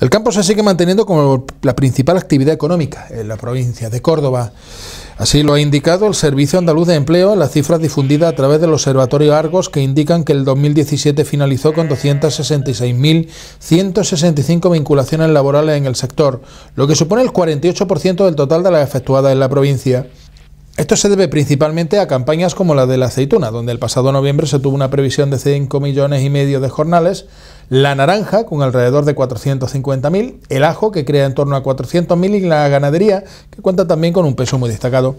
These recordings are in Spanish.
El campo se sigue manteniendo como la principal actividad económica en la provincia de Córdoba. Así lo ha indicado el Servicio Andaluz de Empleo en las cifras difundidas a través del Observatorio Argos que indican que el 2017 finalizó con 266.165 vinculaciones laborales en el sector, lo que supone el 48% del total de las efectuadas en la provincia. Esto se debe principalmente a campañas como la de la aceituna, donde el pasado noviembre se tuvo una previsión de 5 millones y medio de jornales la naranja con alrededor de 450.000, el ajo que crea en torno a 400.000 y la ganadería que cuenta también con un peso muy destacado.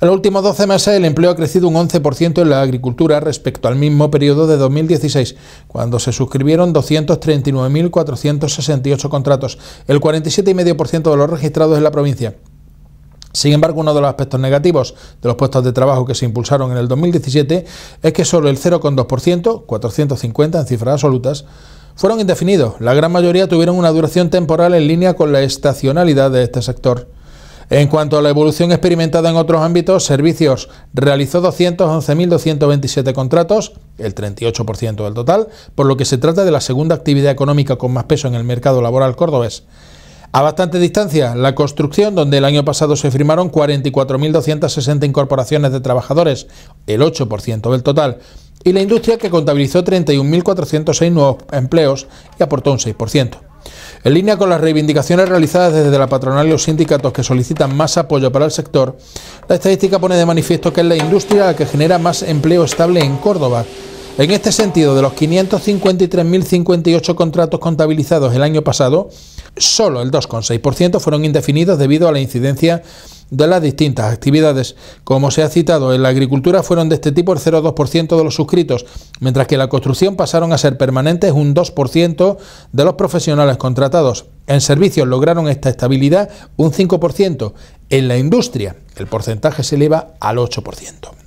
En los últimos 12 meses el empleo ha crecido un 11% en la agricultura respecto al mismo periodo de 2016, cuando se suscribieron 239.468 contratos, el 47,5% de los registrados en la provincia. Sin embargo, uno de los aspectos negativos de los puestos de trabajo que se impulsaron en el 2017 es que solo el 0,2%, 450 en cifras absolutas, fueron indefinidos. La gran mayoría tuvieron una duración temporal en línea con la estacionalidad de este sector. En cuanto a la evolución experimentada en otros ámbitos, servicios realizó 211.227 contratos, el 38% del total, por lo que se trata de la segunda actividad económica con más peso en el mercado laboral cordobés. A bastante distancia, la construcción, donde el año pasado se firmaron 44.260 incorporaciones de trabajadores, el 8% del total, y la industria que contabilizó 31.406 nuevos empleos y aportó un 6%. En línea con las reivindicaciones realizadas desde la patronal y los sindicatos que solicitan más apoyo para el sector, la estadística pone de manifiesto que es la industria la que genera más empleo estable en Córdoba, en este sentido, de los 553.058 contratos contabilizados el año pasado, solo el 2,6% fueron indefinidos debido a la incidencia de las distintas actividades. Como se ha citado, en la agricultura fueron de este tipo el 0,2% de los suscritos, mientras que en la construcción pasaron a ser permanentes un 2% de los profesionales contratados. En servicios lograron esta estabilidad un 5%, en la industria el porcentaje se eleva al 8%.